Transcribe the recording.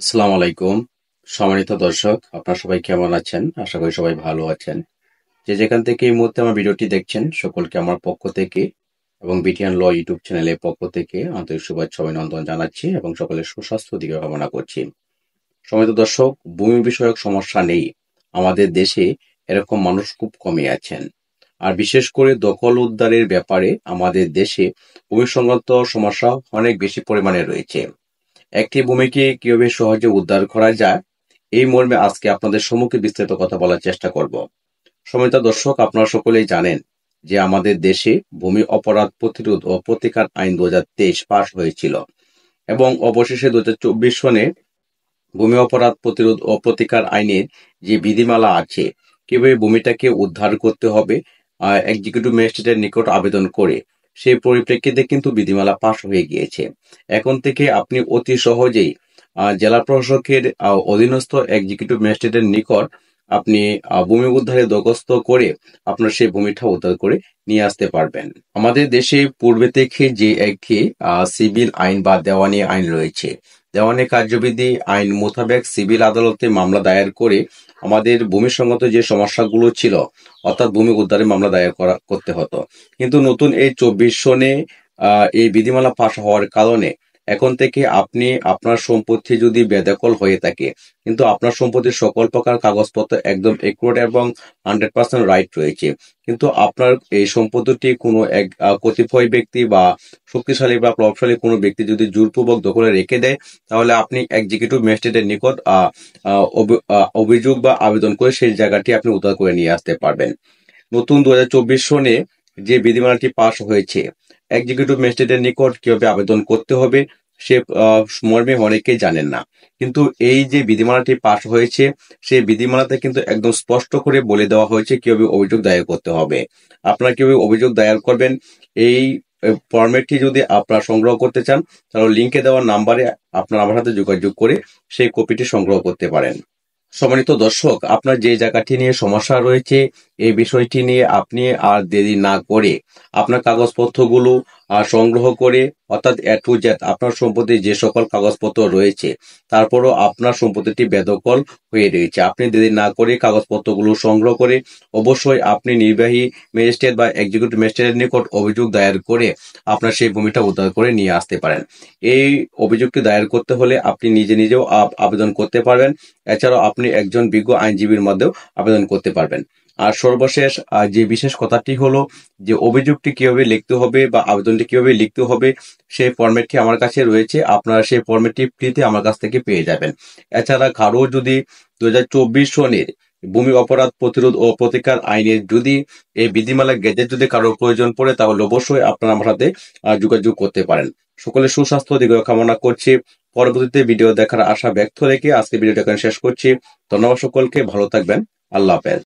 আসসালাম আলাইকুম সম্মানিত দর্শক আপনারা সবাই কেমন আছেন আশা করি সবাই ভালো আছেন যে যেখান থেকে এই মুহূর্তে আমার ভিডিওটি দেখছেন সকলকে আমার পক্ষ থেকে এবং বিটিয়ান ল ইউটিউব চ্যানেলের পক্ষ থেকে আন্তরিক শুভেচ্ছা অভিনন্দন জানাচ্ছি এবং সকলের সুস্বাস্থ্য দিকে কামনা করছি সম্মানিত দর্শক ভূমি বিষয়ক সমস্যা নেই আমাদের দেশে এরকম মানুষ খুব কমে আছেন আর বিশেষ করে দখল উদ্ধারের ব্যাপারে আমাদের দেশে ভূমি সংক্রান্ত সমস্যা অনেক বেশি পরিমাণে রয়েছে একটি ভূমিকে কিভাবে সহজে উদ্ধার করা যায় এই মর্মে আজকে আপনাদের সম্মুখে বিস্তারিত কথা বলার চেষ্টা করব সমিতা দর্শক আপনারা সকলেই জানেন যে আমাদের দেশে ভূমি অপরাধ প্রতিরোধ ও প্রতিকার আইন দু পাশ হয়েছিল এবং অবশেষে দু সনে ভূমি অপরাধ প্রতিরোধ ও প্রতিকার আইনের যে বিধিমালা আছে কিভাবে ভূমিটাকে উদ্ধার করতে হবে এক্সিকিউটিভ ম্যাজিস্ট্রেটের নিকট আবেদন করে সেই পরিপ্রেক্ষিতে কিন্তু বিধিমালা পাশ হয়ে গিয়েছে এখন থেকে আপনি অতি সহজেই জেলা প্রশাসকের অধীনস্থ এক্সিকিউটিভ ম্যাজিস্ট্রেটের নিকট আপনি ভূমি উদ্ধারে দখস্থ করে আপনার সেই ভূমিটা উদ্ধার করে নিয়ে আসতে পারবেন আমাদের দেশে পূর্বে থেকে যে একটি সিভিল আইন বা দেওয়ানি আইন রয়েছে দেওয়ানি কার্যবিধি আইন মোতাবেক সিভিল আদালতে মামলা দায়ের করে আমাদের ভূমি সংগত যে সমস্যাগুলো ছিল অর্থাৎ ভূমি উদ্ধারে মামলা দায়ের করা করতে হতো কিন্তু নতুন এই চব্বিশ সনে এই বিধিমালা পাশ হওয়ার কারণে এখন থেকে আপনি আপনার সম্পত্তি যদি বেদখল হয়ে থাকে কিন্তু আপনার সম্পত্তির সকল প্রকার কাগজপত্র একদম একুরেট এবং হান্ড্রেড পার্সেন্ট রাইট রয়েছে কিন্তু আপনার এই সম্পত্তিটি কোনো এক কতিপয় ব্যক্তি বা শক্তিশালী বা প্রভাবশালী কোনো ব্যক্তি যদি জোরপূর্বক দখলে রেখে দেয় তাহলে আপনি এক্সিকিউটিভ ম্যাজিস্ট্রেটের নিকট অভিযোগ বা আবেদন করে সেই জায়গাটি আপনি উদ্ধার করে নিয়ে আসতে পারবেন নতুন দু সনে যে বিধিমালাটি পাশ হয়েছে এক্সিকিউটিভ ম্যাজিস্ট্রেটের নিকট কিভাবে আবেদন করতে হবে সে মর্মে অনেকেই জানেন না কিন্তু এই যে বিধিমালাটি পাশ হয়েছে সেই বিধিমালাতে কিন্তু একদম স্পষ্ট করে বলে দেওয়া হয়েছে কিভাবে অভিযোগ দায়ের করতে হবে আপনারা কিভাবে অভিযোগ দায়ের করবেন এই ফর্মেটটি যদি আপনারা সংগ্রহ করতে চান তাহলে লিঙ্কে দেওয়া নাম্বারে আপনারা আমার সাথে যোগাযোগ করে সেই কপিটি সংগ্রহ করতে পারেন সম্মানিত দর্শক আপনার যে জায়গাটি নিয়ে সমস্যা রয়েছে এই বিষয়টি নিয়ে আপনি আর দেরি না করে আপনার কাগজপত্রগুলো সংগ্রহ করে অর্থাৎ এ টু জ্যাট আপনার সম্পত্তি যে সকল কাগজপত্র রয়েছে তারপরও আপনার সম্পত্তিটি বেদকল হয়ে রয়েছে আপনি দেরি না করে কাগজপত্রগুলো সংগ্রহ করে অবশ্যই আপনি নির্বাহী ম্যাজিস্ট্রেট বা এক্সিকিউটিভ ম্যাজিস্ট্রেটের নিকট অভিযোগ দায়ের করে আপনার সেই ভূমিটা উদ্ধার করে নিয়ে আসতে পারেন এই অভিযোগটি দায়ের করতে হলে আপনি নিজে নিজেও আবেদন করতে পারবেন এছাড়াও আপনি একজন বিজ্ঞ আইনজীবীর মধ্যেও আবেদন করতে পারবেন আর সর্বশেষ যে বিশেষ কথাটি হলো যে অভিযোগটি কিভাবে লিখতে হবে বা আবেদনটি কিভাবে লিখতে হবে সেই ফর্মেটটি আমার কাছে রয়েছে আপনারা সেই ফর্মেটটি ফ্রিতে আমার কাছ থেকে পেয়ে যাবেন এছাড়া কারো যদি দু সনের ভূমি অপরাধ প্রতিরোধ ও প্রতিকার আইনের যদি এই বিধিমালা গেজেট যদি কারোর প্রয়োজন পড়ে তাহলে অবশ্যই আপনারা আমার সাথে যোগাযোগ করতে পারেন সকলে সুস্বাস্থ্য দিকে কামনা করছি পরবর্তীতে ভিডিও দেখার আশা ব্যক্ত রেখে আজকে ভিডিওটা এখানে শেষ করছি ধন্যবাদ সকলকে ভালো থাকবেন আল্লাহ হাফেজ